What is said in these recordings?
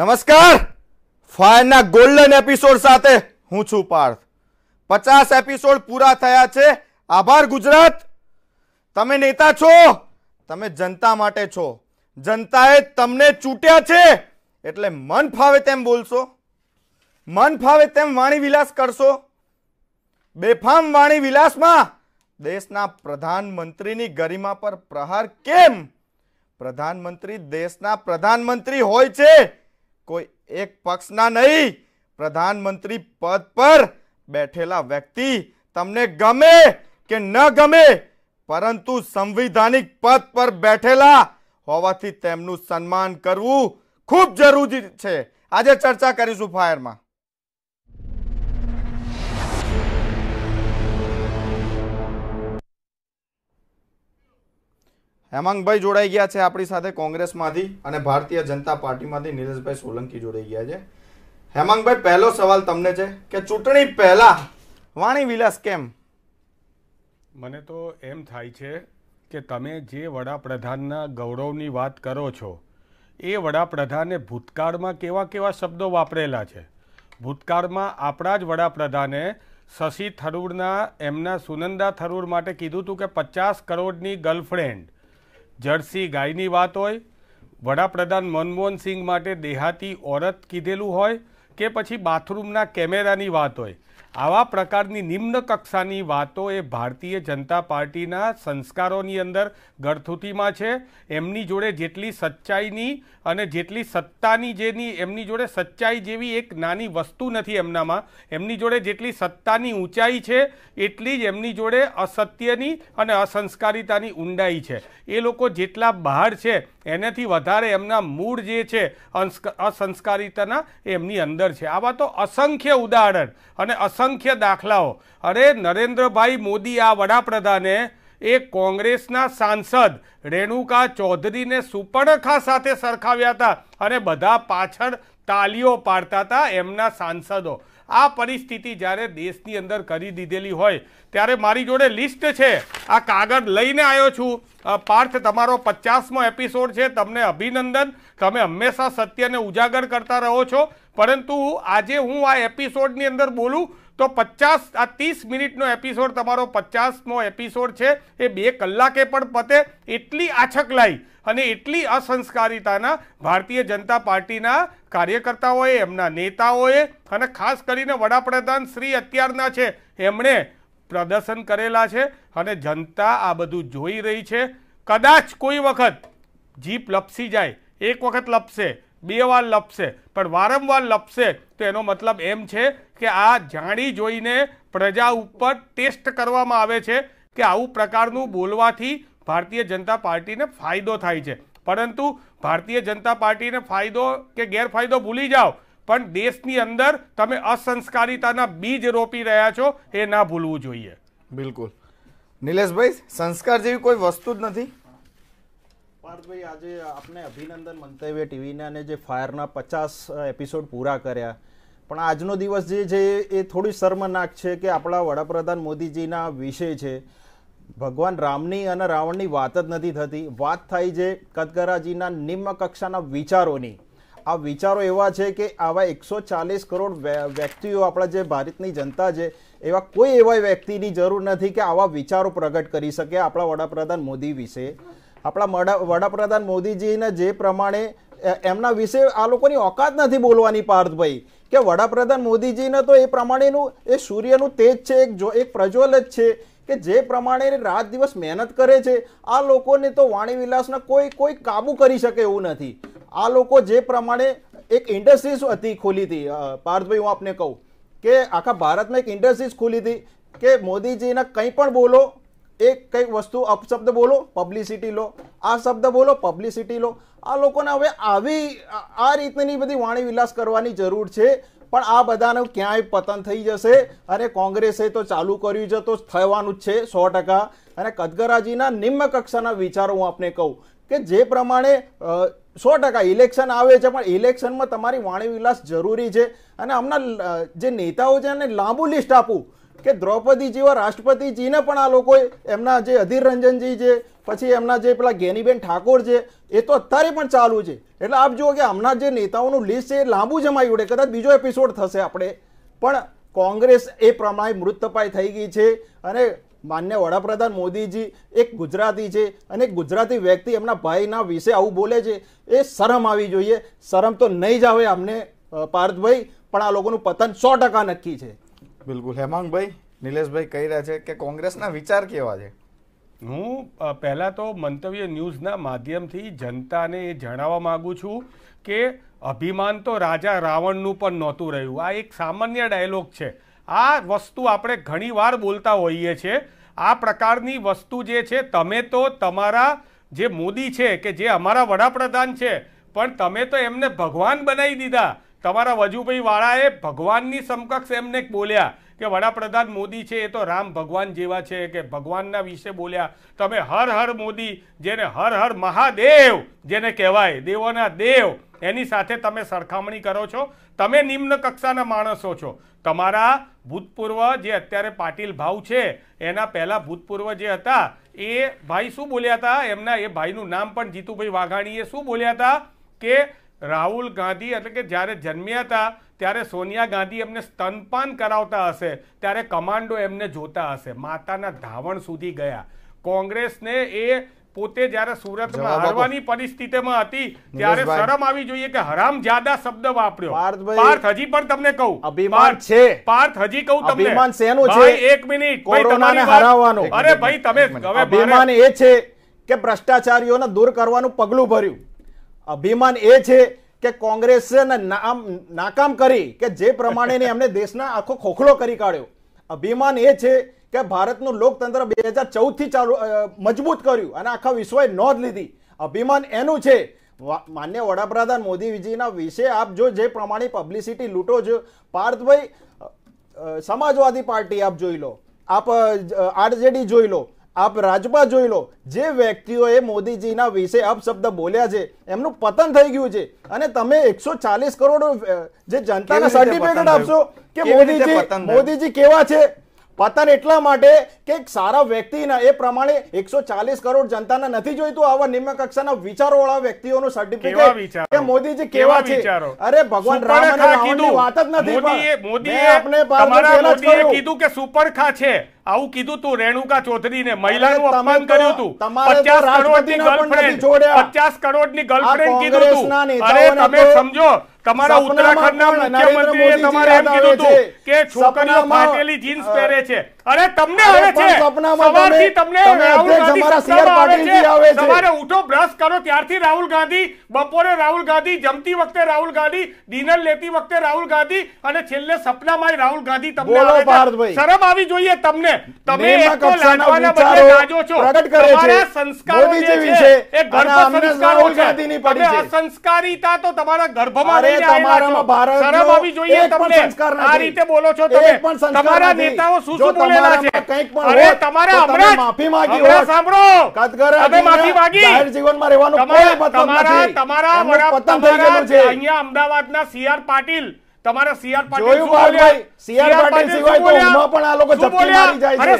નમસ્કાર ફાયરના golden episode સાથે હું છું પાર્થ પચાસ એપિસોડ પૂરા થયા છે આભાર ગુજરાત તમે નેતા છો તમે જનતા માટે છો જનતાએ તમને ચૂંટ્યા છે એટલે મન ફાવે તેમ બોલશો મન ફાવે તેમ વાણી વિલાસ કરશો બેફામ વાણી વિલાસમાં દેશના પ્રધાનમંત્રીની ગરિમા પર પ્રહાર કેમ પ્રધાનમંત્રી દેશના પ્રધાનમંત્રી હોય છે કોઈ એક પક્ષના નહીં પ્રધાનમંત્રી પદ પર બેઠેલા વ્યક્તિ તમને ગમે કે ન ગમે પરંતુ સંવિધાનિક પદ પર બેઠેલા હોવાથી તેમનું સન્માન કરવું ખૂબ જરૂરી છે આજે ચર્ચા કરીશું ફાયરમાં હેમાંગભાઈ જોડાઈ ગયા છે આપણી સાથે કોંગ્રેસમાંથી અને ભારતીય જનતા પાર્ટીમાંથી નીરજભાઈ સોલંકી જોડાઈ ગયા છે હેમાંગભાઈ પહેલો સવાલ તમને છે કે ચૂંટણી પહેલા વાણી વિલાસ કેમ મને તો એમ થાય છે કે તમે જે વડાપ્રધાનના ગૌરવની વાત કરો છો એ વડાપ્રધાને ભૂતકાળમાં કેવા કેવા શબ્દો વાપરેલા છે ભૂતકાળમાં આપણા જ વડાપ્રધાને શશી થરૂરના એમના સુનંદા થરૂર માટે કીધું હતું કે પચાસ કરોડની ગર્લફ્રેન્ડ જર્સી ગાયની વાત હોય વડાપ્રધાન મનમોહન સિંહ માટે દેહાતી ઓરત કીધેલું હોય કે પછી બાથરૂમના કેમેરાની વાત હોય આવા પ્રકારની નિમ્ન કક્ષાની વાતો એ ભારતીય જનતા પાર્ટીના સંસ્કારોની અંદર ગળથૂથીમાં છે એમની જોડે જેટલી સચ્ચાઈની અને જેટલી સત્તાની જેની એમની જોડે સચ્ચાઈ જેવી એક નાની વસ્તુ નથી એમનામાં એમની જોડે જેટલી સત્તાની ઊંચાઈ છે એટલી જ એમની જોડે અસત્યની અને અસંસ્કારિતાની ઊંડાઈ છે એ લોકો જેટલા બહાર છે એનાથી વધારે એમના મૂળ જે છે અસંસ્કારિતાના એમની અંદર છે આવા તો અસંખ્ય ઉદાહરણ અને અસંખ્ય દાખલાઓ અરે નરેન્દ્રભાઈ મોદી આ વડાપ્રધાને એ કોંગ્રેસના સાંસદ રેણુકા ચૌધરીને સુપર્ણખા સાથે સરખાવ્યા હતા અને બધા પાછળ તાલીઓ પાડતા હતા એમના સાંસદો આ પરિસ્થિતિ જ્યારે દેશની અંદર કરી દીધેલી હોય ત્યારે મારી જોડે લિસ્ટ છે આ કાગળ લઈને આવ્યો છું પાર્થ તમારો પચાસમો એપિસોડ છે તમને અભિનંદન તમે હંમેશા સત્યને ઉજાગર કરતા રહો છો પરંતુ આજે હું આ એપિસોડની અંદર બોલું તો પચાસ આ ત્રીસ મિનિટનો એપિસોડ તમારો પચાસમો એપિસોડ છે એ બે કલાકે પણ પતે એટલી આછકલાઈ અને એટલી અસંસ્કારિતાના ભારતીય જનતા પાર્ટીના કાર્યકર્તાઓએ એમના નેતાઓએ અને ખાસ કરીને વડાપ્રધાન શ્રી અત્યારના છે એમણે પ્રદર્શન કરેલા છે અને જનતા આ બધું જોઈ રહી છે કદાચ કોઈ વખત જીપ લપસી જાય એક વખત લપસે બે વાર લપશે પણ વારંવાર લપશે તો એનો મતલબ એમ છે કે આ જાણી જોઈને પ્રજા ઉપર ટેસ્ટ કરવામાં આવે છે કે આવું પ્રકારનું બોલવાથી ભારતીય જનતા પાર્ટીને ફાયદો થાય છે પરંતુ ભારતીય જનતા પાર્ટીને ફાયદો કે ગેરફાયદો ભૂલી જાઓ પણ દેશની અંદર તમે અસંસ્કારિતાના બીજ રોપી રહ્યા છો એ ના ભૂલવું જોઈએ બિલકુલ નિલેશભાઈ સંસ્કાર જેવી કોઈ વસ્તુ જ નથી પાર્થભાઈ આજે આપને અભિનંદન મંતવ્ય ટીવીના અને જે ફાયરના પચાસ એપિસોડ પૂરા કર્યા પણ આજનો દિવસ જે છે એ થોડી શર્મનાક છે કે આપણા વડાપ્રધાન મોદીજીના વિષય છે ભગવાન રામની અને રાવણની વાત જ નથી થતી વાત થાય છે કદગરાજીના નિમ્ન કક્ષાના વિચારોની આ વિચારો એવા છે કે આવા એકસો ચાલીસ કરોડ વ્યક્તિઓ આપણા જે ભારતની જનતા છે એવા કોઈ એવા વ્યક્તિની જરૂર નથી કે આવા વિચારો પ્રગટ કરી શકે આપણા વડાપ્રધાન મોદી વિશે આપણા વડાપ્રધાન મોદીજીને જે પ્રમાણે એમના વિશે આ લોકોની ઓકાત નથી બોલવાની પાર્થભાઈ કે વડાપ્રધાન મોદીજીને તો એ પ્રમાણેનું એ સૂર્યનું તેજ છે એક જો એક પ્રજ્વલ જ છે કે જે પ્રમાણે રાત દિવસ મહેનત કરે છે આ લોકોને તો વાણી વિલાસના કોઈ કોઈ કાબુ કરી શકે એવું નથી આ લોકો જે પ્રમાણે એક ઇન્ડસ્ટ્રીઝ હતી ખોલી હતી પાર્થભાઈ હું આપને કહું કે આખા ભારતમાં એક ઇન્ડસ્ટ્રીઝ ખોલી હતી કે મોદીજીના કંઈ પણ બોલો એક કંઈક વસ્તુ અપશબ્દ બોલો પબ્લિસિટી લો આ શબ્દ બોલો પબ્લિસિટી લો આ લોકોને હવે આવી આ રીતની બધી વાણી વિલાસ કરવાની જરૂર છે પણ આ બધાનું ક્યાંય પતન થઈ જશે અને કોંગ્રેસે તો ચાલુ કર્યું છે તો થવાનું જ છે સો ટકા અને કદગરાજીના નિમ્ન કક્ષાના વિચારો હું આપને કહું કે જે પ્રમાણે સો ટકા ઇલેક્શન આવે છે પણ ઇલેક્શનમાં તમારી વાણી વિલાસ જરૂરી છે અને હમણાં જે નેતાઓ છે એને લાંબુ લિસ્ટ આપું કે દ્રૌપદી જેવા રાષ્ટ્રપતિજીને પણ આ લોકોએ એમના જે અધિર રંજનજી છે પછી એમના જે પેલા ગેનીબેન ઠાકોર છે એ તો અત્યારે પણ ચાલુ છે એટલે આપ જુઓ કે હમણાં જે નેતાઓનું લિસ્ટ છે એ લાંબુ જમાયું ઉડે કદાચ બીજો એપિસોડ થશે આપણે પણ કોંગ્રેસ એ પ્રમાણે મૃતપાય થઈ ગઈ છે અને માન્ય વડાપ્રધાન મોદીજી એક ગુજરાતી છે અને ગુજરાતી વ્યક્તિ એમના ભાઈના વિશે આવું બોલે છે એ શરમ આવી જોઈએ શરમ તો નહીં જ આવે અમને પાર્થભાઈ પણ આ લોકોનું પતન સો ટકા નક્કી છે બિલકુલ હેમાંગભાઈ નિલેશભાઈ કહી રહ્યા છે કે કોંગ્રેસના વિચાર કેવા છે હું પહેલાં તો મંતવ્ય ન્યૂઝના માધ્યમથી જનતાને એ જણાવવા માગું છું કે અભિમાન તો રાજા રાવણનું પણ નહોતું રહ્યું આ એક સામાન્ય ડાયલોગ છે આ વસ્તુ આપણે ઘણીવાર બોલતા હોઈએ છીએ આ પ્રકારની વસ્તુ જે છે તમે તો તમારા જે મોદી છે કે જે અમારા વડાપ્રધાન છે પણ તમે તો એમને ભગવાન બનાવી દીધા તમારા વજુભાઈવાળાએ ભગવાનની સમકક્ષ એમને બોલ્યા કે વડાપ્રધાન મોદી છે એ તો રામ ભગવાન જેવા છે કે ભગવાનના વિશે બોલ્યા તમે હર હર મોદી જેને હર હર મહાદેવ જેને કહેવાય દેવોના દેવ એની સાથે તમે સરખામણી કરો છો તમે નિમ્ન કક્ષાના માણસો છો તમારા ભૂતપૂર્વ જે અત્યારે પાટીલ ભાવ છે એના પહેલાં ભૂતપૂર્વ જે હતા એ ભાઈ શું બોલ્યા હતા એમના એ ભાઈનું નામ પણ જીતુભાઈ વાઘાણીએ શું બોલ્યા હતા કે રાહુલ ગાંધી એટલે કે જ્યારે જન્મ્યા હતા ત્યારે સોનિયા ગાંધી એમને સ્તનપાન કરાવતા હશે ત્યારે કમાન્ડો એમને જોતા હશે માતાના ધાવણ સુધી ગયા કોંગ્રેસને એ પોતે જ્યારે સુરતમાં હારવાની પરિસ્થિતિમાં હતી ત્યારે શરમ આવી જોઈએ કે હરામ જાદા શબ્દ વાપર્યો પાર્થ હજી પણ તમને કહું અભિમાન છે પાર્થ હજી કહું તમને અભિમાન શેનું છે એક મિનિટ કોઈ કોરોનાને હરાવવાનો અરે ભાઈ તમે અભિમાન એ છે કે ભ્રષ્ટાચારીઓને દૂર કરવાનું પગલું ભર્યું અભિમાન એ છે કે કોંગ્રેસે નામ નાકામ કરી કે જે પ્રમાણેની એમને દેશના આખો ખોખલો કરી કાઢ્યો અભિમાન એ છે કે ભારતનું લોકતંત્ર બે હજાર ચૌદથી ચાલુ મજબૂત કર્યું અને આખા વિશ્વએ નોંધ લીધી અભિમાન એનું છે માન્ય વડાપ્રધાન મોદીજીના વિશે આપ જો જે પ્રમાણે પબ્લિસિટી લૂંટો છો પાર્થભાઈ સમાજવાદી પાર્ટી આપ જોઈ લો આપ આરજેડી જોઈ લો આપ રાજપા જોઈ લો જે વ્યક્તિઓએ મોદીજીના વિશે અપશબ્દ બોલ્યા છે એમનું પતન થઈ ગયું છે અને તમે એકસો ચાલીસ કરોડ જે જનતાને સર્ટિફિકેટ આપશો કે મોદીજી મોદીજી કેવા છે પતન એટલા માટે કે સારા વ્યક્તિના એ પ્રમાણે એકસો ચાલીસ કરોડ જનતાના નથી જોઈતું આવા નિમ્ન કક્ષાના વિચારો વાળા વ્યક્તિઓનું સર્ટિફિકેટ મોદીજી કેવા છે અરે ભગવાન રામ વાત જ નથી મોદીએ કીધું કે સુપરખા છે આવું કીધું તું રેણુકા ચૌધરીને મહિલાનું અપમાન કર્યું તું 50 કરોડની ગર્લફ્રેન્ડ 50 કરોડની ગર્લફ્રેન્ડ કીધું તું અરે તમે સમજો તમારા ઉત્તરાખંડના મુખ્યમંત્રીએ તમારે એમ કીધું હતું કે છોકરીઓ ફાટેલી જીન્સ પહેરે છે અરે તમને આવે છે સવારથી તમને રાહુલ ગાંધી સવારે ઉઠો બ્રશ કરો ત્યારથી રાહુલ ગાંધી બપોરે રાહુલ ગાંધી જમતી વખતે રાહુલ ગાંધી ડિનર લેતી વખતે રાહુલ ગાંધી અને છેલ્લે સપનામાં રાહુલ ગાંધી તમને આવે છે શરમ આવી જોઈએ તમને તમે એક લાડવાના બદલે લાજો છો તમારા સંસ્કારો જે છે એ ગર્ભ સંસ્કારો છે તમે અસંસ્કારિતા તો તમારા ગર્ભમાં રહીને આવેલા છો શરમ આવી જોઈએ તમને આ રીતે બોલો છો તમે તમારા નેતાઓ શું શું બોલે કરેલા છે અરે તમારે પાટીલ તમારા સીઆર પાટીલ પાટીલ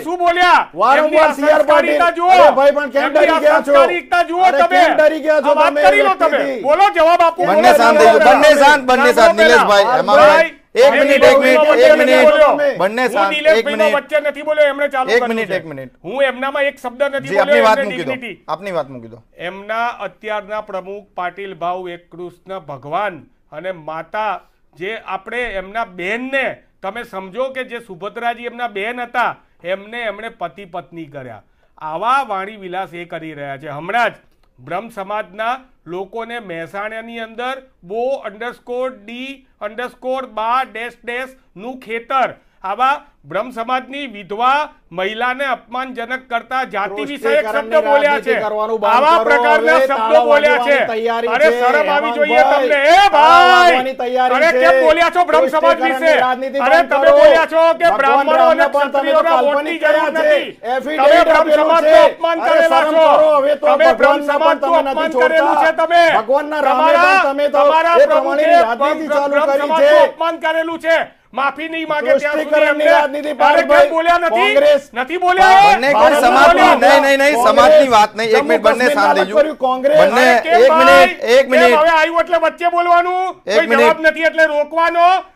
શું બોલ્યા વારંવાર સીઆર પાટીલ અરે ભાઈ પણ કેમ ડરી જુઓ તમે લો તમે બોલો જવાબ આપો બંને શાંત બંને શાંત નિલેશભાઈ એક મિનિટ એક મિનિટ એક મિનિટ બંને સામે એક મિનિટ વચ્ચે નથી બોલ્યો એમણે ચાલુ એક મિનિટ એક મિનિટ હું એમનામાં એક શબ્દ નથી બોલ્યો આપની વાત મૂકી દો આપની વાત મૂકી દો એમના અત્યારના પ્રમુખ પાટીલ ભાવ એક કૃષ્ણ ભગવાન અને માતા જે આપણે એમના બહેનને તમે સમજો કે જે સુભદ્રાજી એમના બહેન હતા એમને એમણે પતિ પત્ની કર્યા આવા વાણી વિલાસ એ કરી રહ્યા છે હમણાં જ બ્રહ્મ સમાજના લોકોને મહેસાણાની અંદર બો અંડરસ્કોર ડી અંડરસ્કોર બા ડેશ ડેશનું ખેતર આવા બ્રહ્મ સમાજની વિધવા મહિલાને અપમાનજનક કરતા જાતિ વિષયક શબ્દો બોલ્યા છે આવા પ્રકારના શબ્દો બોલ્યા છે અરે શરમ આવી જોઈએ તમને એ ભાઈ અરે કેમ બોલ્યા છો બ્રહ્મ સમાજ વિશે અરે તમે બોલ્યા છો કે બ્રાહ્મણો અને ક્ષત્રિયોના વોટની જરૂર નથી તમે બ્રહ્મ સમાજનું અપમાન કરેલા છો તમે બ્રહ્મ સમાજનું અપમાન કરેલું છે તમે ભગવાનના રામે તમે તો તમારા પ્રભુએ બ્રહ્મ સમાજનું અપમાન કરેલું છે માફી નહીં માંગે ત્યાં બોલ્યા નથી નથી બોલ્યા બંને કોઈ સમાજ નહીં નહીં સમાજ ની વાત નહીં એક મિનિટ બંને સામે કોંગ્રેસ એક મિનિટ એક મિનિટ હવે આવ્યું એટલે વચ્ચે બોલવાનું કોઈ જવાબ નથી એટલે રોકવાનો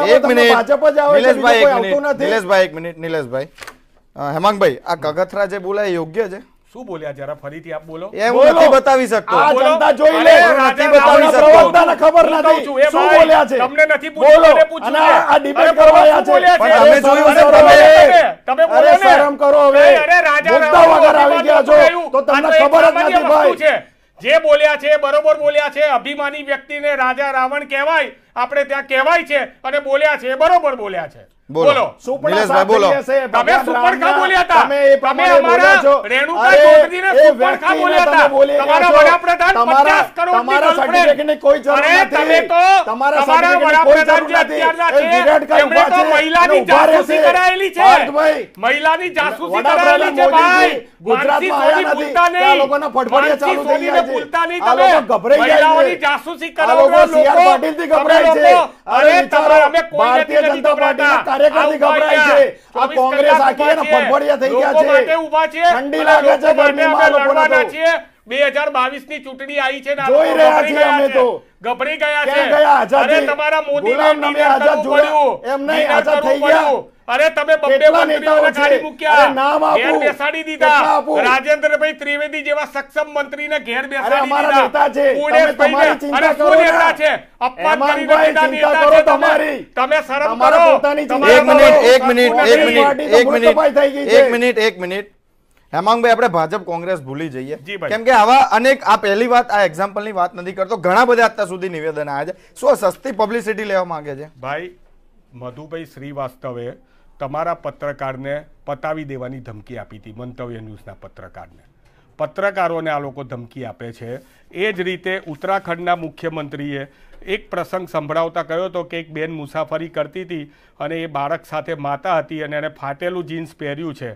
બોલો આ જનતા જોઈ તમે કરો હવે આવી ગયા છો તો તમને ખબર જ નથી ભાઈ જે બોલ્યા છે બરોબર બોલ્યા છે અભિમાની વ્યક્તિને રાજા રાવણ કહેવાય આપણે ત્યાં કહેવાય છે અને બોલ્યા છે બરોબર બોલ્યા છે બોલો સુપડા બોલો તમે સુપડકા બોલ્યા હતા તમે એ તમે અમારા રેણુકા ચૌધરીને સુપડકા બોલ્યા હતા તમારા વડાપ્રધાન 50 કરોડ તમારા સર્ટિફિકેટની કોઈ જરૂર નથી તમે તો તમારા વડાપ્રધાન જે અત્યારના છે એમણે તો મહિલાની જાસૂસી કરાયેલી છે મહિલાની જાસૂસી કરાયેલી છે ભાઈ ગુજરાતમાં આયા નથી આ લોકોના ફટફડિયા ચાલુ થઈ ગયા છે બોલતા નહીં તમે ગભરાઈ ગયા મહિલાઓની જાસૂસી કરાવવા લોકો સીઆર પાટીલથી ગભરાય છે અરે તમે અમે કોઈ નથી ગભરાતા કાર્યકર્તી ગભરાય છે આ કોંગ્રેસ આખી ને ફફડિયા થઈ ગયા છે ઠંડી લાગે છે ગરમીમાં લોકોને છે 2022 ની ચૂંટણી આવી છે જોઈ રહ્યા છીએ અમે તો ગભરી ગયા છે ગયા તમારા મોદી નામ આઝાદ જોયું એમ નહીં આઝાદ થઈ ગયા અરે તમે બબ્બે મંત્રીઓને કાઢી મૂક્યા ઘેર બેસાડી દીધા રાજેન્દ્રભાઈ ત્રિવેદી જેવા સક્ષમ મંત્રીને ઘેર બેસાડી દીધા પુણેશભાઈને અરે શું નેતા છે અપમાન કરી દીધા નેતા છે તમારી તમે શરમ કરો એક મિનિટ એક મિનિટ એક મિનિટ એક મિનિટ એક મિનિટ એક મિનિટ હેમાંગભાઈ આપણે ભાજપ કોંગ્રેસ ભૂલી જઈએ કેમ કે આવા અનેક આ પહેલી વાત આ એક્ઝામ્પલની વાત નથી કરતો ઘણા બધા અત્યાર સુધી નિવેદન આવ્યા છે શું સસ્તી પબ્લિસિટી લેવા માંગે છે ભાઈ મધુભાઈ શ્રીવાસ્તવે તમારા પત્રકારને પતાવી દેવાની ધમકી આપી હતી મંતવ્ય ન્યૂઝના પત્રકારને પત્રકારોને આ લોકો ધમકી આપે છે એ જ રીતે ઉત્તરાખંડના મુખ્યમંત્રીએ એક પ્રસંગ સંભળાવતા કહ્યો હતો કે એક બેન મુસાફરી કરતી હતી અને એ બાળક સાથે માતા હતી અને એણે ફાટેલું જીન્સ પહેર્યું છે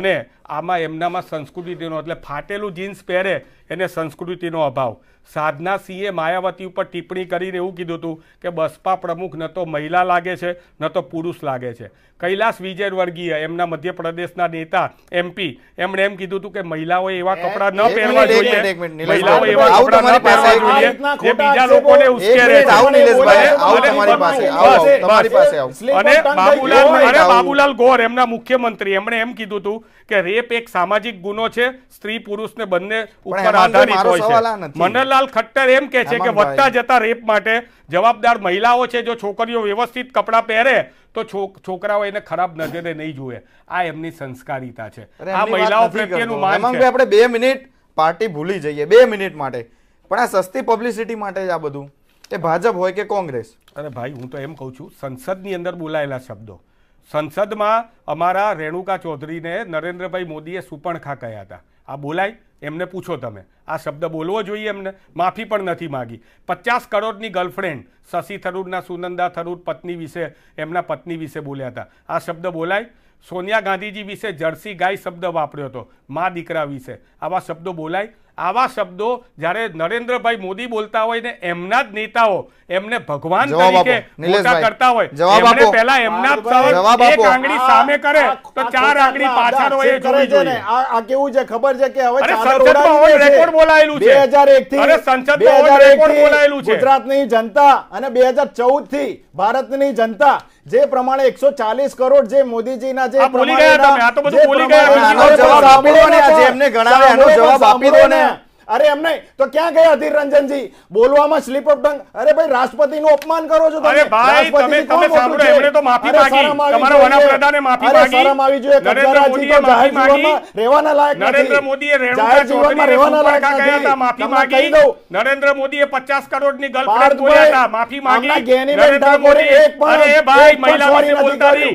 અને આમાં એમનામાં સંસ્કૃતિનો એટલે ફાટેલું જીન્સ પહેરે એને સંસ્કૃતિનો અભાવ સાધના સિંહે માયાવતી ઉપર ટિપ્પણી કરીને એવું કીધું હતું કે બસપા પ્રમુખ ન તો મહિલા લાગે છે ન તો પુરુષ લાગે છે કૈલાસ વિજયવર્ગીય એમના મધ્યપ્રદેશના નેતા એમપી એમણે એમ કીધું હતું કે મહિલાઓએ એવા કપડાં ન પહેરવા જોઈએ મહિલાઓ એવા કપડાં ન પહેરવા જોઈએ બીજા લોકોને ઉશ્કે બાબુલાલ ગોર એમના મુખ્યમંત્રી એમણે એમ કીધું હતું કે રેપ એક સામાજિક ગુનો છે સ્ત્રી પુરુષને બંને ઉપર આધારિત હોય છે મનનલાલ ખટ્ટર એમ કે છે કે વધતા જતા રેપ માટે જવાબદાર મહિલાઓ છે જો છોકરીઓ વ્યવસ્થિત કપડા પહેરે તો છોકરાઓ એને ખરાબ નજરે નહીં જુએ આ એમની સંસ્કારિતા છે આ મહિલાઓ પ્રત્યેનું માન છે આપણે બે મિનિટ પાર્ટી ભૂલી જઈએ બે મિનિટ માટે પણ આ સસ્તી પબ્લિસિટી માટે જ આ બધું એ ભાજપ હોય કે કોંગ્રેસ અરે ભાઈ હું તો એમ કહું છું સંસદની અંદર બોલાયેલા શબ્દો સંસદમાં અમારા રેણુકા ચૌધરીને નરેન્દ્રભાઈ મોદીએ સુપણખા કહ્યા હતા આ બોલાય એમને પૂછો તમે આ શબ્દ બોલવો જોઈએ એમને માફી પણ નથી માગી પચાસ કરોડની ગર્લફ્રેન્ડ શશી થરૂરના સુનંદા થરૂર પત્ની વિશે એમના પત્ની વિશે બોલ્યા હતા આ શબ્દ બોલાય સોનિયા ગાંધીજી વિશે જર્સી ગાય શબ્દ વાપર્યો હતો મા દીકરા વિશે આવા શબ્દો બોલાય આવા શબ્દો જ્યારે નરેન્દ્રભાઈ મોદી બોલતા હોય ને એમના જ નેતાઓ એમને ભગવાન તરીકે મોટા કરતા હોય એમને પહેલા એમના એક આંગળી સામે કરે તો ચાર આંગળી પાછળ હોય જોવી જોઈએ આ કેવું છે ખબર છે કે હવે સંસદમાં ઓલ રેકોર્ડ બોલાયેલું છે 2001 થી અરે સંસદમાં ઓલ રેકોર્ડ બોલાયેલું છે ગુજરાતની જનતા અને 2014 થી ભારતની જનતા જે પ્રમાણે 140 કરોડ જે મોદીજીના જે બોલી ગયા તમે આ તો બધું બોલી ગયા જવાબ આપી દો ને જેમને ગણાવે એનો જવાબ આપી દો ને અરે એમ નહીં તો ક્યાં ગયા અધીર રંજનજી બોલવામાં સ્લીપ ઓફ ટંગ અરે ભાઈ રાષ્ટ્રપતિનું અપમાન કરો છો તમે રાષ્ટ્રપતિ કોણ મોટું એમણે તો માફી માંગી તમારા વડાપ્રધાને માફી માંગી શરમ આવી જોઈએ કબજારાજી તો જાહેર જીવનમાં રહેવાના લાયક નરેન્દ્ર મોદી એ ચૌધરીને રહેવાના લાયક નથી માફી માંગી નરેન્દ્ર મોદીએ 50 કરોડની ગર્લફ્રેન્ડ બોલ્યા હતા માફી માંગી નરેન્દ્ર મોદી એક પણ અરે ભાઈ મહિલા વાળી બોલતા રહી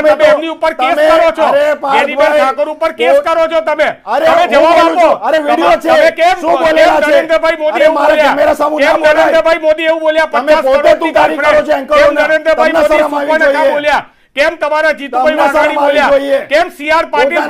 કેમ તમારા જીતુભાઈ વાઘાણી બોલ્યા કેમ સીઆર પાટીલ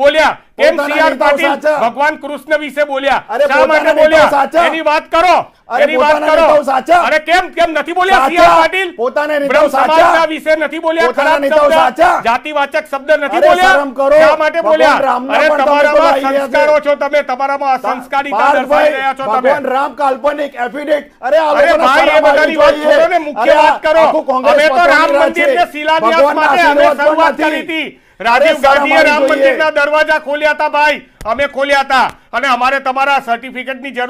બોલ્યા કેમ સીઆર પાટીલ ભગવાન કૃષ્ણ વિશે બોલ્યા શા માટે બોલ્યા એની વાત કરો અરે વાત કરો સાચા અરે કેમ કેમ નથી બોલ્યા સી પાટીલ પોતાના નેતાઓ સાચા વિશે નથી બોલ્યા ખરાબ નેતાઓ સાચા જાતિવાચક શબ્દ નથી બોલ્યા શરમ કરો શા માટે બોલ્યા અરે તમારામાં સંસ્કારો છો તમે તમારામાં સંસ્કારિતા દર્શાવી રહ્યા છો તમે ભગવાન રામ કાલ્પનિક એફિડેવિટ અરે આ અરે ભાઈ એ બધાની વાત છોડો ને મુખ્ય વાત કરો અમે તો રામ મંદિરને શિલાન્યાસ માટે અમે શરૂઆત કરી હતી રાજીવ ગાંધીએ રામ મંદિરના દરવાજા ખોલ્યા હતા ભાઈ અમે ખોલ્યા હતા અને અમારે તમારા સર્ટિફિકેટ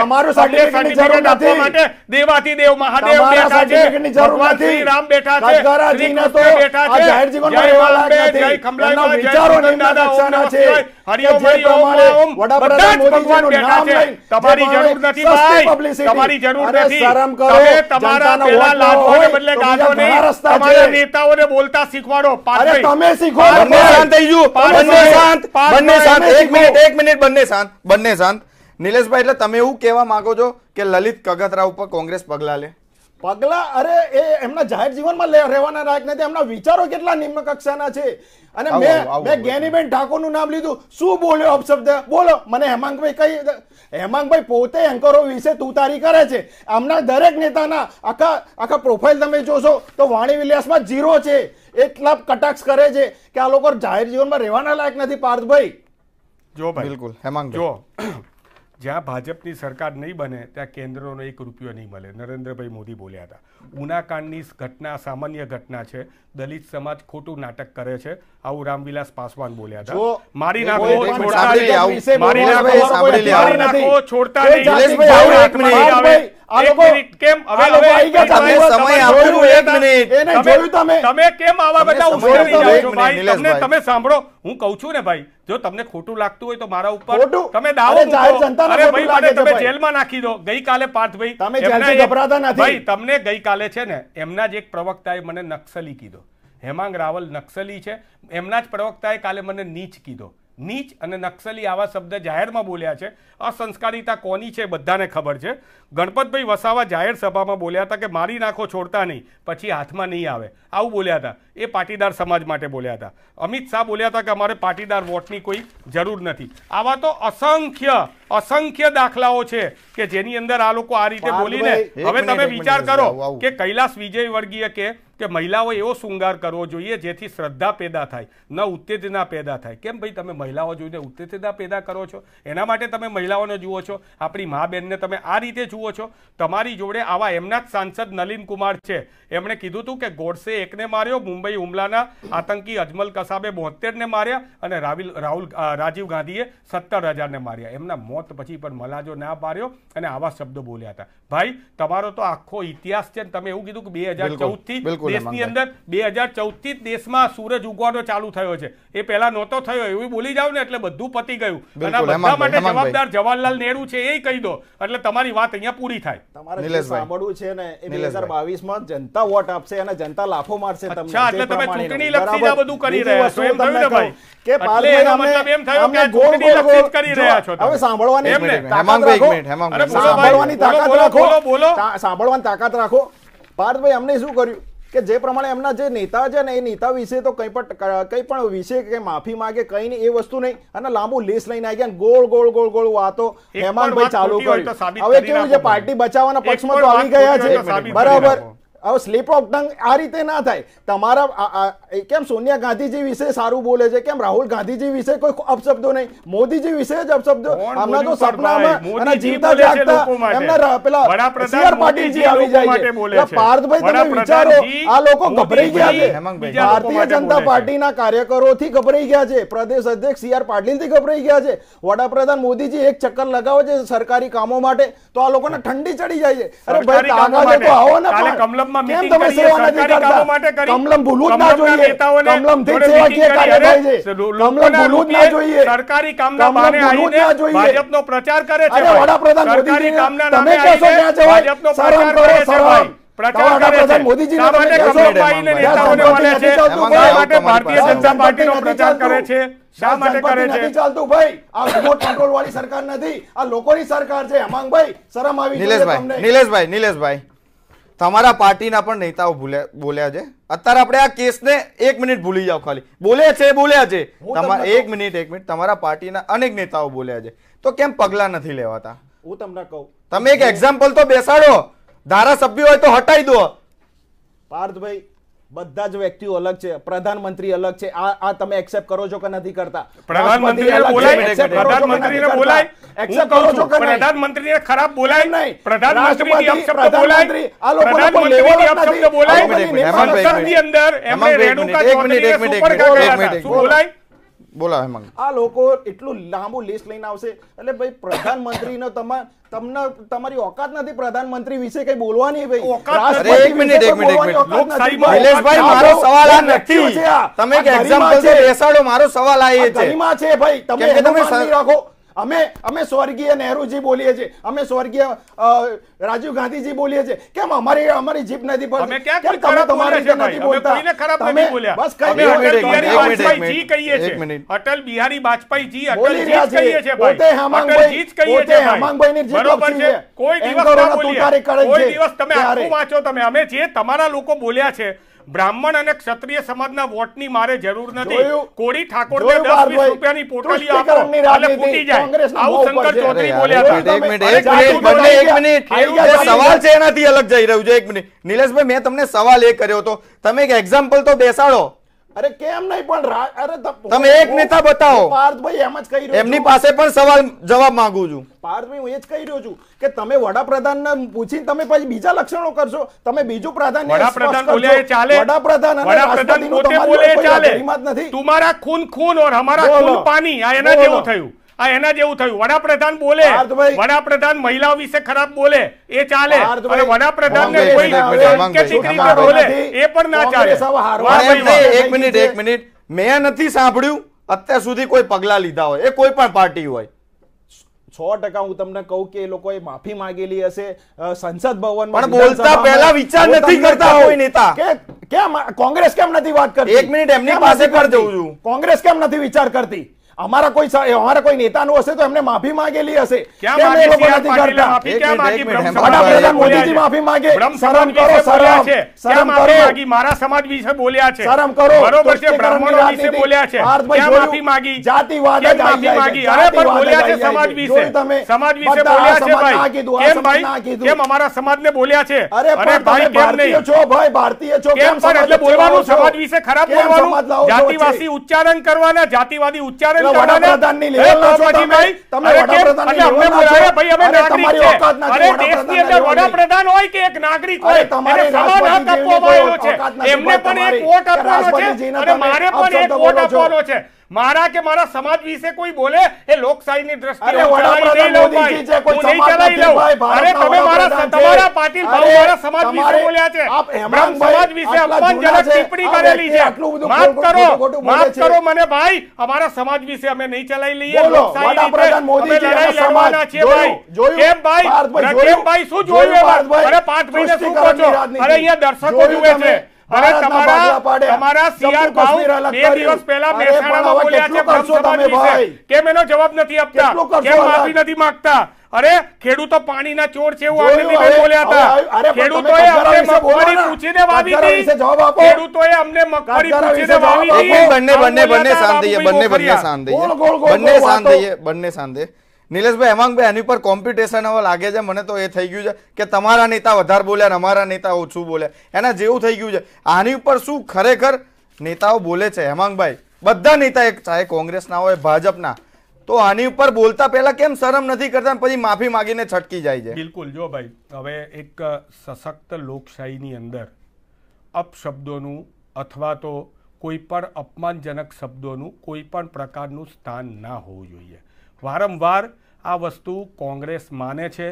અમારે જરૂર નથી દેવાથી દેવ મહાદેવ બેઠા છે ભગવાન શ્રી રામ બેઠા છે તમારી જરૂર નથી તમારી જરૂર નથી તમે તમારા પેલા લાભો બદલે ગાજો નહીં રસ્તા છે નેતાઓને બોલતા શીખવાડો અરે તમે શીખો બંને શાંત થઈ જુઓ બંને શાંત બંને શાંત એક મિનિટ એક મિનિટ બંને શાંત બંને શાંત નિલેશભાઈ એટલે તમે એવું કહેવા માંગો છો કે લલિત કગતરા ઉપર કોંગ્રેસ પગલા લે પગલા અરે એ એમના જાહેર જીવનમાં રહેવાના લાયક નથી એમના વિચારો કેટલા નિમ્ન કક્ષાના છે અને મેં મેં જ્ઞાનીબેન ઠાકોરનું નામ લીધું શું બોલ્યો અપશબ્દ બોલો મને હેમાંગભાઈ કઈ હેમાંગભાઈ પોતે એન્કરો વિશે તુતારી કરે છે આમના દરેક નેતાના આખા આખા પ્રોફાઇલ તમે જોશો તો વાણી વિલાસમાં જીરો છે એટલા કટાક્ષ કરે છે કે આ લોકો જાહેર જીવનમાં રહેવાના લાયક નથી પાર્થભાઈ જો ભાઈ બિલકુલ હેમાંગ જો જ્યાં ભાજપની સરકાર નહીં બને ત્યાં કેન્દ્રનો એક રૂપિયો નહીં મળે નરેન્દ્રભાઈ મોદી બોલ્યા હતા ઉનાકાંડની ઘટના સામાન્ય ઘટના છે દલિત સમાજ ખોટું નાટક કરે છે આવું રામવિલાસ પાસવાન બોલ્યા હતા મારી નાખો મારી નાખો છોડતા તમે કેમ આવા બધા તમે સાંભળો હું કહું છું ને ભાઈ જો તમને ખોટું લાગતું હોય તો મારા ઉપર તમે દાવો અરે ભાઈ મને તમે જેલમાં નાખી દો ગઈકાલે પાર્થભાઈ ભાઈ તમને ગઈકાલે છે ને એમના જ એક પ્રવક્તાએ મને નક્સલી કીધો હેમાંગ રાવલ નક્સલી છે એમના જ પ્રવક્તાએ કાલે મને નીચ કીધો નીચ અને નક્સલી આવા શબ્દ જાહેરમાં બોલ્યા છે અસંસ્કારિતા કોની છે બધાને ખબર છે ગણપતભાઈ વસાવા જાહેર સભામાં બોલ્યા હતા કે મારી નાખો છોડતા નહીં પછી હાથમાં નહીં આવે આવું બોલ્યા હતા એ પાટીદાર સમાજ માટે બોલ્યા હતા અમિત શાહ બોલ્યા હતા કે અમારે પાટીદાર વોટની કોઈ જરૂર નથી આવા તો અસંખ્ય અસંખ્ય દાખલાઓ છે કે જેની અંદર આ લોકો આ રીતે બોલીને હવે તમે વિચાર કરો કે કૈલાસ વિજય વર્ગીય કે કે મહિલાઓ એવો શૃંગાર કરવો જોઈએ જેથી શ્રદ્ધા પેદા થાય ન ઉત્તેજના પેદા થાય કેમ ભાઈ તમે મહિલાઓ જોઈને ઉત્તેજના પેદા કરો છો એના માટે તમે મહિલાઓને જુઓ છો આપણી મા બહેનને તમે આ રીતે જુઓ જુઓ છો તમારી જોડે આવા એમના જ સાંસદ નલિન છે એમણે કીધું હતું કે ગોડસે એકને માર્યો મુંબઈ હુમલાના આતંકી અજમલ કસાબે બોતેરને માર્યા અને રાવિલ રાહુલ રાજીવ ગાંધીએ સત્તર હજારને માર્યા એમના મોત પછી પણ મલાજો ના પાર્યો અને આવા શબ્દો બોલ્યા હતા ભાઈ તમારો તો આખો ઇતિહાસ છે તમે એવું કીધું કે બે હજાર ચૌદથી દેશની અંદર બે હજાર ચૌદથી જ દેશમાં સૂરજ ઉગવાનો ચાલુ થયો છે એ પહેલા નહોતો થયો એવું બોલી જાવ ને એટલે બધું પતી ગયું અને બધા માટે જવાબદાર જવાહરલાલ નહેરુ છે એ કહી દો એટલે તમારી વાત અહીંયા અહીંયા પૂરી થાય તમારે સાંભળવું છે ને એ 2022 માં જનતા વોટ આપશે અને જનતા લાફો મારશે તમને તમે ચૂંટણી લક્ષી આ બધું કરી રહ્યા છો એમ થયું ને ભાઈ કે પાર્લામેન્ટ મતલબ એમ થયો કે ચૂંટણી લક્ષી કરી રહ્યા છો હવે સાંભળવાની એક મિનિટ હેમાંગ એક મિનિટ હેમાંગ સાંભળવાની તાકાત રાખો બોલો સાંભળવાની તાકાત રાખો પાર્થભાઈ અમને શું કર્યું કે જે પ્રમાણે એમના જે નેતા છે ને એ નેતા વિશે તો કંઈ પણ કંઈ પણ વિશે કે માફી માંગે કંઈ નહીં એ વસ્તુ નહીં અને લાંબુ લેસ લઈને આવી ગયા ગોળ ગોળ ગોળ ગોળ વાતો ભાઈ ચાલુ કરી હવે કેવું છે પાર્ટી બચાવવાના પક્ષમાં તો આવી ગયા છે બરાબર હવે સ્લીપ ઓફ ટંગ આ રીતે ના થાય તમારા કેમ સોનિયા ગાંધીજી વિશે સારું બોલે છે કેમ રાહુલ ગાંધીજી વિશે કોઈ અપશબ્દો નહીં મોદીજી વિશે જ અપશબ્દો હમણાં તો સપનામાં જીવતા જાગતા એમના પેલા સીઆર પાટીલજી આવી જાય છે પાર્થભાઈ તમે વિચારો આ લોકો ગભરાઈ ગયા છે ભારતીય જનતા પાર્ટીના કાર્યકરોથી ગભરાઈ ગયા છે પ્રદેશ અધ્યક્ષ સીઆર પાટીલથી ગભરાઈ ગયા છે વડાપ્રધાન મોદીજી એક ચક્કર લગાવે છે સરકારી કામો માટે તો આ લોકોને ઠંડી ચડી જાય છે અરે ભાઈ આવો ને વિરોધમાં માટે કરી ભારતીય જનતા પાર્ટીનો પ્રચાર કરે છે શા ચાલતું ભાઈ આ રિમોટ વાળી સરકાર નથી આ લોકોની સરકાર છે હેમાંગભાઈ શરમ આવી નિલેશભાઈ નિલેશભાઈ નિલેશભાઈ તમારા પાર્ટીના પણ નેતાઓ બોલ્યા છે અત્યારે આપણે આ કેસને એક મિનિટ ભૂલી જાઓ ખાલી બોલ્યા છે બોલ્યા છે તમારા એક મિનિટ એક મિનિટ તમારા પાર્ટીના અનેક નેતાઓ બોલ્યા છે તો કેમ પગલાં નથી લેવાતા હું તમને કહું તમે એક એક્ઝામ્પલ તો બેસાડો ધારાસભ્ય હોય તો હટાઈ દો પાર્થભાઈ બધા જ વ્યક્તિઓ અલગ છે પ્રધાનમંત્રી અલગ છે આ આ તમે એક્સેપ્ટ કરો છો કે નથી કરતા પ્રધાનમંત્રીને બોલાય પ્રધાનમંત્રીને બોલાય એક્સેપ્ટ કરો છો કે પ્રધાનમંત્રીને ખરાબ બોલાય નહીં પ્રધાનમંત્રીની અપશબ્દ બોલાય આ લોકોને કોઈ લેવલ અપશબ્દ બોલાય સંસદની અંદર એમણે રેણુકા ચૌધરીને સુપર ગયા બોલાય બોલાવે માંગ આ લોકો એટલું લાંબુ લિસ્ટ લઈને આવશે એટલે ભાઈ પ્રધાનમંત્રીનો તમાર તમને તમારી ઓકાત નથી પ્રધાનમંત્રી વિશે કઈ બોલવાની ભાઈ ઓકાત એક મિનિટ એક મિનિટ એક મિનિટ લોકશાહીમાં નિલેશભાઈ મારો સવાલ આ નથી તમે એક એક્ઝામ્પલ છે બેસાડો મારો સવાલ આ એ છે ગરિમા છે ભાઈ તમે તમે રાખો અમે અમે સ્વર્ગીય નહેરુજી બોલીએ છીએ અમે સ્વર્ગીય રાજીવ ગાંધીજી બોલીએ છીએ કેમ અમારી અમારી જીભ નથી પડતી કેમ તમે તમારી રીતે નથી બોલતા તમે બસ કઈ કહીએ છીએ અટલ બિહારી વાજપેયીજી અટલ જી કહીએ છીએ પોતે હેમાંગભાઈ કહીએ છીએ હેમાંગભાઈ ની જીભ છે કોઈ દિવસ ના બોલ્યા કોઈ દિવસ તમે આખું વાંચો તમે અમે જે તમારા લોકો બોલ્યા છે બ્રાહ્મણ અને ક્ષત્રિય સમાજના વોટની મારે જરૂર નથી કોડી ઠાકોર 10 20 રૂપિયાની પોટલી ફૂટી જાય ચૌધરી બોલ્યા સવાલ છે એનાથી અલગ જઈ રહ્યું છે એક મિનિટ નિલેશભાઈ મેં તમને સવાલ એ કર્યો હતો તમે એક એક્ઝામ્પલ તો બેસાડો અરે કેમ નહીં પણ અરે તમે એક નેતા બતાવો પાર્થભાઈ એમ જ કહી રહ્યો એમની પાસે પણ સવાલ જવાબ માંગુ છું પાર્થભાઈ હું એ જ કહી રહ્યો છું કે તમે વડાપ્રધાન વડાપ્રધાનને પૂછીને તમે પછી બીજા લક્ષણો કરશો તમે બીજું પ્રાધાન્ય વડાપ્રધાન બોલે ચાલે વડાપ્રધાન અને બોલે ચાલે નથી તમારા ખૂન ખૂન ઓર હમારા ખૂન પાણી આ એના જેવું થયું આ એના જેવું થયું વડાપ્રધાન બોલે વડાપ્રધાન મહિલાઓ વિશે ખરાબ બોલે એ ચાલે અને વડાપ્રધાન ને કોઈ કે બોલે એ પણ ના ચાલે એક મિનિટ એક મિનિટ મેં નથી સાંભળ્યું અત્યાર સુધી કોઈ પગલા લીધા હોય એ કોઈ પણ પાર્ટી હોય સો ટકા હું તમને કહું કે એ લોકોએ માફી માંગેલી હશે સંસદ ભવન પણ બોલતા પહેલા વિચાર નથી કરતા કોઈ નેતા કે કેમ કોંગ્રેસ કેમ નથી વાત કરતી એક મિનિટ એમની પાસે પર જવું છું કોંગ્રેસ કેમ નથી વિચાર કરતી અમારા કોઈ અમારા કોઈ નેતાનું હશે તો એમને માફી માંગેલી હશે માફી માંગે શરમ કરો શરમ કરો મારા સમાજ વિશે બોલ્યા છે શરમ કરો બરોબર છે બ્રાહ્મણો વિશે બોલ્યા છે ક્યાં માફી માંગી જાતિવાદ માફી માંગી અરે પણ બોલ્યા છે સમાજ વિશે તમે સમાજ વિશે બોલ્યા છે ભાઈ કેમ ભાઈ કેમ અમારા સમાજને બોલ્યા છે અરે ભાઈ કેમ નહીં છો ભાઈ ભારતીય છો કેમ સર એટલે બોલવાનું સમાજ વિશે ખરાબ બોલવાનું જાતિવાસી ઉચ્ચારણ કરવાના જાતિવાદી ઉચ્ચારણ વડાપ્રધાનની લેવલના છો તમે તમે વડાપ્રધાનની વડાપ્રધાન હોય કે એક નાગરિક હોય તમારે સમાન હક અને મારે પણ એક વોટ આપવાનો છે મારા કે મારા સમાજ વિશે કોઈ બોલે એ લોકશાહીની દ્રષ્ટિએ તમારા પાટીલ મારા સમાજ વિશે બોલ્યા છે સમાજ વિશે અપમાનજનક ટિપ્પણી કરેલી છે માફ કરો માફ કરો મને ભાઈ અમારા સમાજ વિશે અમે નહીં ચલાવી લઈએ લોકશાહી લડવાના છે ભાઈ કેમ ભાઈ કેમ ભાઈ શું જોયું અરે પાંચ મહિને શું કહો છો અરે અહીંયા દર્શકો જુએ છે હવે તમારા તમારા સીઆર ભાવ બે દિવસ પહેલા મહેસાણામાં બોલ્યા છે બ્રહ્મ સમાજ કેમ એનો જવાબ નથી આપતા કેમ માફી નથી માંગતા અરે ખેડૂતો પાણીના ચોર છે એવું આપણે બોલ્યા હતા ખેડૂતોએ અમને મગફળી પૂછીને વાવી હતી ખેડૂતોએ અમને મગફળી પૂછીને વાવી હતી બંને બંને બંને શાંત થઈએ બંને બંને શાંત થઈએ બંને શાંત થઈએ બંને શાંત થઈએ નિલેશભાઈ હેમાંગભાઈ એની પર કોમ્પિટિશન હવે લાગે છે મને તો એ થઈ ગયું છે કે તમારા નેતા વધારે બોલ્યા અને અમારા નેતા ઓછું બોલ્યા એના જેવું થઈ ગયું છે આની ઉપર શું ખરેખર નેતાઓ બોલે છે હેમાંગભાઈ બધા નેતા એક ચાહે કોંગ્રેસના હોય ભાજપના તો આની ઉપર બોલતા પહેલા કેમ શરમ નથી કરતા પછી માફી માગીને છટકી જાય છે બિલકુલ જો ભાઈ હવે એક સશક્ત લોકશાહીની અંદર અપશબ્દોનું અથવા તો કોઈ પણ અપમાનજનક શબ્દોનું કોઈ પણ પ્રકારનું સ્થાન ના હોવું જોઈએ વારંવાર આ વસ્તુ કોંગ્રેસ માને છે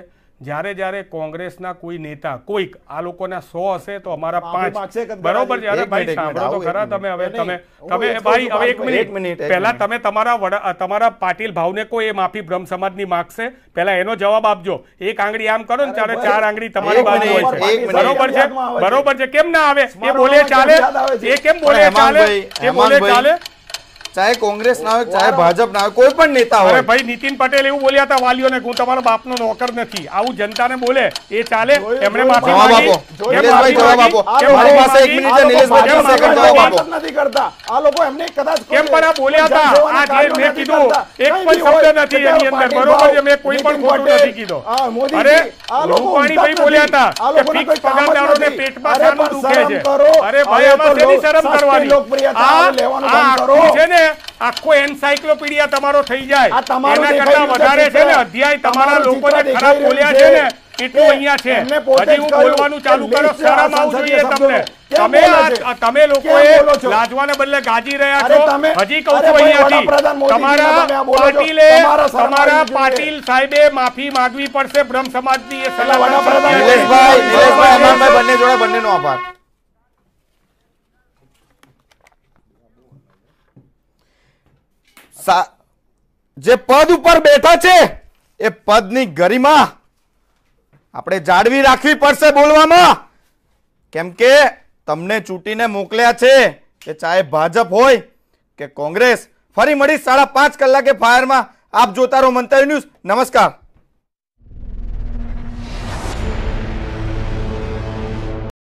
જ્યારે જ્યારે કોંગ્રેસના કોઈ નેતા કોઈક આ લોકોના સો હશે તો અમારા પાંચ બરોબર છે અરે ભાઈ સાંભળો તો ખરા તમે હવે તમે તમે ભાઈ હવે એક મિનિટ પહેલા તમે તમારા વડા તમારા પાટીલ ભાવને કોઈ એ માફી બ્રહ્મ સમાજની માગશે પહેલા એનો જવાબ આપજો એક આંગળી આમ કરો ને ત્યારે ચાર આંગળી તમારી બાજુ હોય છે બરોબર છે બરોબર છે કેમ ના આવે એ બોલે ચાલે એ કેમ બોલે ચાલે એ બોલે ચાલે ચાહે કોંગ્રેસ ના હોય ચાહે ભાજપ ના હોય કોઈ પણ નેતા હોય ભાઈ નીતિન પટેલ એવું બોલ્યા હતા વાલીઓને હું તમારો બાપનો નોકર નથી આવું જનતાને બોલે એ ચાલે એમણે માફી માંગી નિલેશભાઈ જવાબ આપો મારી પાસે 1 મિનિટ છે નિલેશભાઈ 30 સેકન્ડ જવાબ આપો નથી કરતા આ લોકો એમને કદાચ કેમ પણ આ બોલ્યા હતા આ જે મેં કીધું એક પણ શબ્દ નથી એની અંદર બરોબર છે મેં કોઈ પણ ખોટું નથી કીધો અરે રૂપાણી ભાઈ બોલ્યા હતા કે ફિક્સ પગારદારોને પેટમાં સાનું દુખે છે અરે ભાઈ આમાં શેની શરમ કરવાની આ આ આખું છે ને આખો એન્સાઇક્લોપીડિયા તમારો થઈ જાય એના કરતા વધારે છે ને અધ્યાય તમારા લોકોને ખરાબ બોલ્યા છે ને એટલું અહીંયા છે હજી હું બોલવાનું ચાલુ કરો શરમ આવું જોઈએ તમને તમે તમે લોકોએ લાજવાને બદલે ગાજી રહ્યા છો હજી કહું છું અહીંયાથી તમારા પાટીલે તમારા પાટીલ સાહેબે માફી માંગવી પડશે બ્રહ્મ સમાજની એ સલાહ બંને જોડે બંનેનો આભાર જે પદ ઉપર બેઠા છે એ પદની ગરિમા આપણે જાળવી રાખવી પડશે બોલવામાં કેમ કે તમને ચૂંટીને મોકલ્યા છે કે ચાહે ભાજપ હોય કે કોંગ્રેસ ફરી મળી સાડા પાંચ કલાકે ફાયરમાં આપ જોતા રહો મંતવ્ય ન્યૂઝ નમસ્કાર